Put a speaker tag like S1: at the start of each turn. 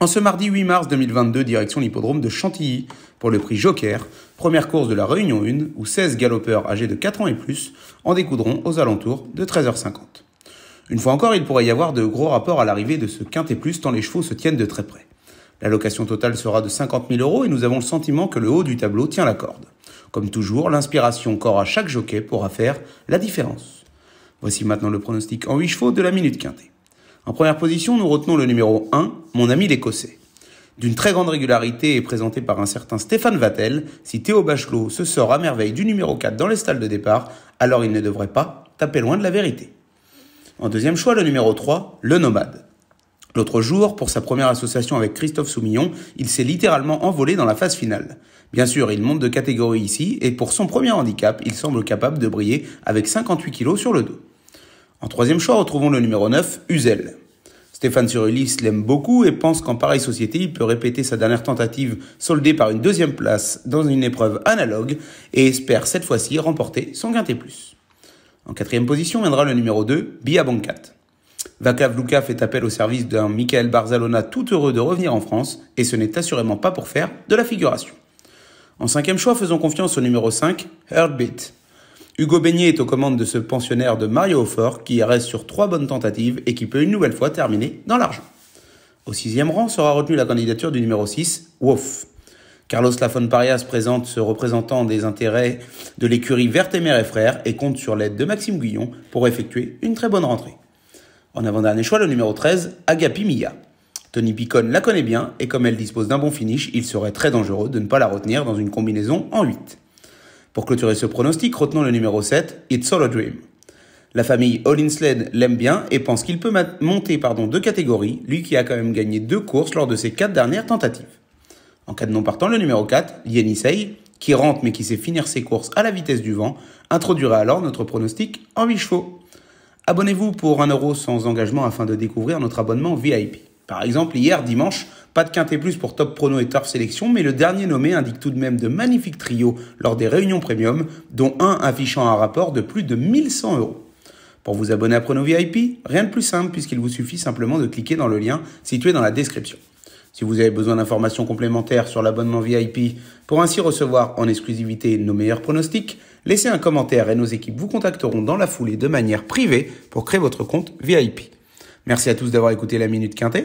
S1: En ce mardi 8 mars 2022, direction l'hippodrome de Chantilly pour le prix Joker, première course de la Réunion 1 où 16 galopeurs âgés de 4 ans et plus en découdront aux alentours de 13h50. Une fois encore, il pourrait y avoir de gros rapports à l'arrivée de ce quintet plus tant les chevaux se tiennent de très près. L'allocation totale sera de 50 000 euros et nous avons le sentiment que le haut du tableau tient la corde. Comme toujours, l'inspiration à chaque jockey pourra faire la différence. Voici maintenant le pronostic en 8 chevaux de la minute quintet. En première position, nous retenons le numéro 1, Mon ami l'Écossais. D'une très grande régularité et présenté par un certain Stéphane Vatel. si Théo Bachelot se sort à merveille du numéro 4 dans les stalles de départ, alors il ne devrait pas taper loin de la vérité. En deuxième choix, le numéro 3, Le Nomade. L'autre jour, pour sa première association avec Christophe Soumillon, il s'est littéralement envolé dans la phase finale. Bien sûr, il monte de catégorie ici, et pour son premier handicap, il semble capable de briller avec 58 kg sur le dos. En troisième choix, retrouvons le numéro 9, Uzel. Stéphane Surulis l'aime beaucoup et pense qu'en pareille société, il peut répéter sa dernière tentative soldée par une deuxième place dans une épreuve analogue et espère cette fois-ci remporter son quintet plus. En quatrième position viendra le numéro 2, Bia Boncat. Vakav Luka fait appel au service d'un Michael Barzalona tout heureux de revenir en France et ce n'est assurément pas pour faire de la figuration. En cinquième choix, faisons confiance au numéro 5, Heartbeat. Hugo Beignet est aux commandes de ce pensionnaire de Mario Fort qui reste sur trois bonnes tentatives et qui peut une nouvelle fois terminer dans l'argent. Au sixième rang sera retenue la candidature du numéro 6, Wolf. Carlos Lafon Parias présente ce représentant des intérêts de l'écurie Vertemer et Frères et compte sur l'aide de Maxime Guillon pour effectuer une très bonne rentrée. En avant-dernier choix, le numéro 13, Agapi Mia. Tony Picon la connaît bien et comme elle dispose d'un bon finish, il serait très dangereux de ne pas la retenir dans une combinaison en 8. Pour clôturer ce pronostic, retenons le numéro 7, It's All a Dream. La famille Sled l'aime bien et pense qu'il peut monter pardon, deux catégories, lui qui a quand même gagné deux courses lors de ses quatre dernières tentatives. En cas de non partant, le numéro 4, Yenisei, qui rentre mais qui sait finir ses courses à la vitesse du vent, introduira alors notre pronostic en 8 chevaux. Abonnez-vous pour 1€ sans engagement afin de découvrir notre abonnement VIP. Par exemple, hier dimanche, pas de quintet plus pour Top Prono et Turf Sélection, mais le dernier nommé indique tout de même de magnifiques trios lors des réunions premium, dont un affichant un rapport de plus de 1100 euros. Pour vous abonner à Prono VIP, rien de plus simple puisqu'il vous suffit simplement de cliquer dans le lien situé dans la description. Si vous avez besoin d'informations complémentaires sur l'abonnement VIP pour ainsi recevoir en exclusivité nos meilleurs pronostics, laissez un commentaire et nos équipes vous contacteront dans la foulée de manière privée pour créer votre compte VIP. Merci à tous d'avoir écouté la Minute Quintée.